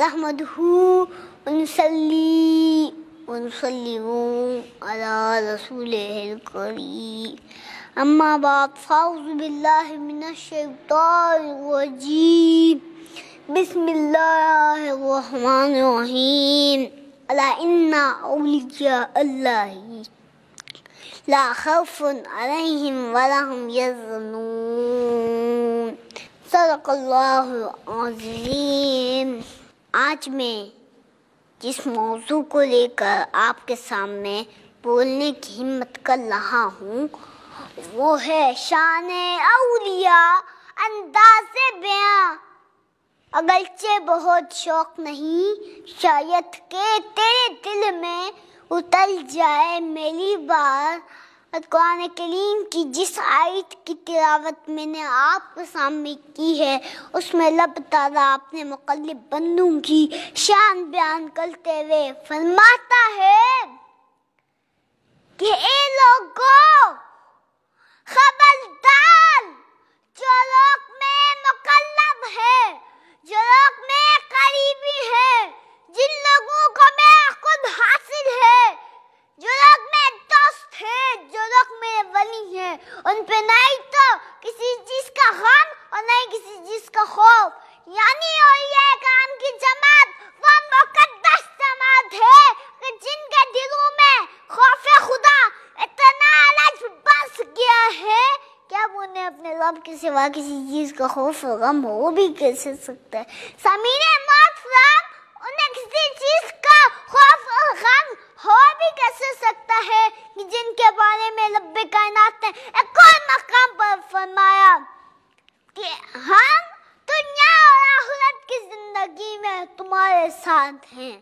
نحمده ونصلي ونصلي على رسوله الكريم أما بعد فأعوذ بالله من الشيطان الرجيم بسم الله الرحمن الرحيم ألا إن أولياء الله لا خوف عليهم ولا هم يحزنون صدق الله العظيم آج میں جس موضوع کو لے کر آپ کے سامنے بولنے کی ہمت کر رہا ہوں وہ ہے شان اولیاء انداز بیاں اگرچہ بہت شوق نہیں شاید کہ تیرے دل میں اتر جائے میری بار قرآن کریم کی جس آیت کی تلاوت میں نے آپ کو سامنے کی ہے اس میں لب تعالیٰ اپنے مقلب بندوں کی شان بیان کرتے ہوئے فرماتا ہے کہ اے لوگوں خبردار جو لوگ میں مقلب ہے جس کا خوف یعنی اور یہ کام کی جماعت وہ مقدس جماعت ہے کہ جن کے دلوں میں خوف خدا اتنا الگ بس گیا ہے کیا انہیں اپنے رب کے سوا کسی چیز کا خوف و غم ہو بھی کیسے سکتا ہے سمیر موت رب انہیں کسی چیز کا خوف و غم ہو بھی کیسے سکتا ہے جن کے بارے میں لب کائنات نے ایک ہیں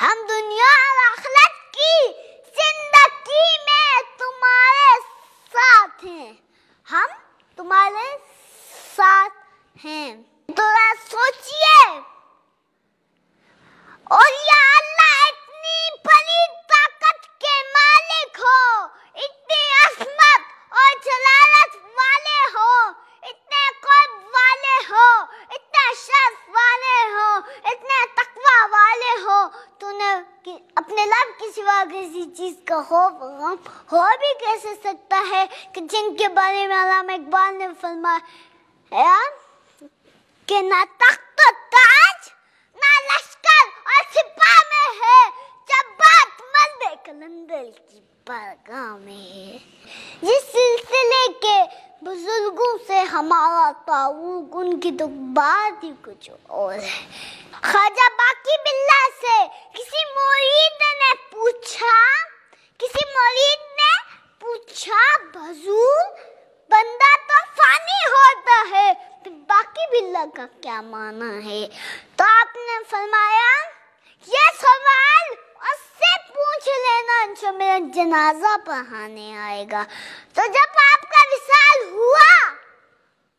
ہم دنیا اور آخرت کی زندگی میں تمہارے ساتھ ہیں ہم تمہارے ساتھ ہیں کی اپنے لب کی سوا کسی چیز کا خوف غم ہو بھی کیسے سکتا ہے کہ جن کے بارے میں علامہ اقبال نے فرمایا کہ نہ تخت و تاج نہ لشکر اور سپاہ میں ہے جب بات مند کلندر کی بارگاہ میں ہے جس سلسلے کے بزرگوں سے ہمارا تعلق ان کی تو بات ہی کچھ اور ہے خواجہ کا کیا معنی ہے تو آپ نے فرمایا یہ سوال اس سے پوچھ لینا جو میرا جنازہ پڑھانے آئے گا تو جب آپ کا وصال ہوا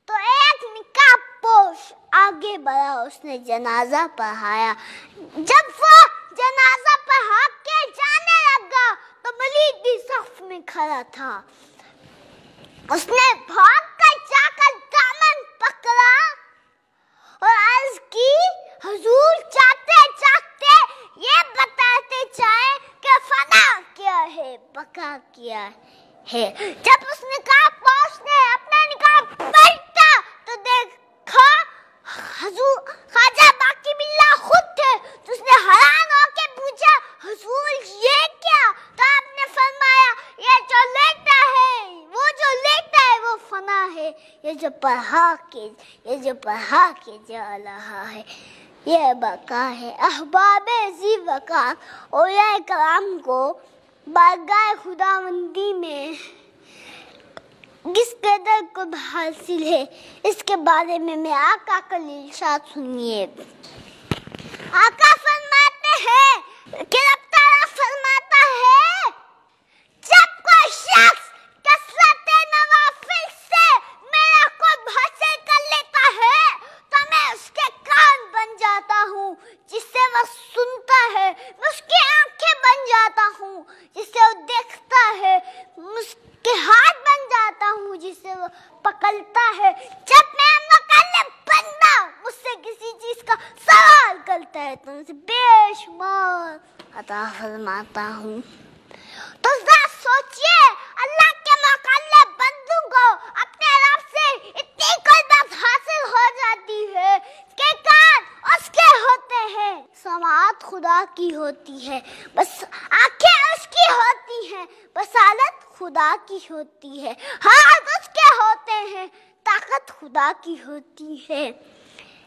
تو ایک نکاح پوش آگے بڑھا اس نے جنازہ پڑھایا جب وہ جنازہ پڑھا کے جانے لگا تو ملید بھی صف میں کھڑا تھا اس نے بھا ہے جب اس نقاب پوش نے اپنا نقاب پلٹا تو دیکھا حضور خاجہ باقی ملا خود تھے تو اس نے حیران ہو کے پوچھا حضور یہ کیا تو آپ نے فرمایا یہ جو لیٹا ہے وہ جو لیٹا ہے وہ فنا ہے یہ جو پڑھا کے یہ جو پڑھا کے جا رہا ہے یہ بقا ہے احباب زی وقا اور یہ کرام کو بارگاہ خدا مندی میں جس قدر کو حاصل ہے اس کے بارے میں میں آقا کلیل شاہد سنیے آقا فرماتے ہیں کہ رب تعالیٰ فرماتا ہے جب کوئی شخص کسرت نوافل سے میرا قرب حاصل کر لیتا ہے تو میں اس کے کان بن جاتا ہوں جس سے وہ سنیے کا سوال کرتا ہے تم سے بے شمار عطا فرماتا ہوں تو ذرا سوچئے اللہ کے مقالے بندوں کو اپنے رب سے اتنی کوئی حاصل ہو جاتی ہے کہ کار اس کے ہوتے ہیں سماعت خدا کی ہوتی ہے بس آنکھیں اس کی ہوتی ہیں بسالت خدا کی ہوتی ہے ہاتھ اس کے ہوتے ہیں طاقت خدا کی ہوتی ہے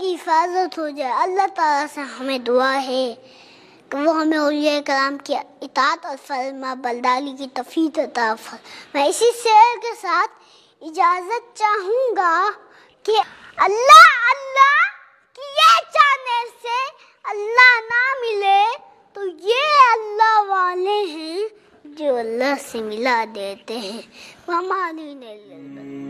کی حفاظت ہو جائے اللہ تعالیٰ سے ہمیں دعا ہے کہ وہ ہمیں علیہ کرام کی اطاعت اور فرما بلدالی کی عطا میں اسی شعر کے ساتھ اجازت چاہوں گا کہ اللہ اللہ کیے جانے سے اللہ نہ ملے تو یہ اللہ والے ہیں جو اللہ سے ملا دیتے ہیں ہماری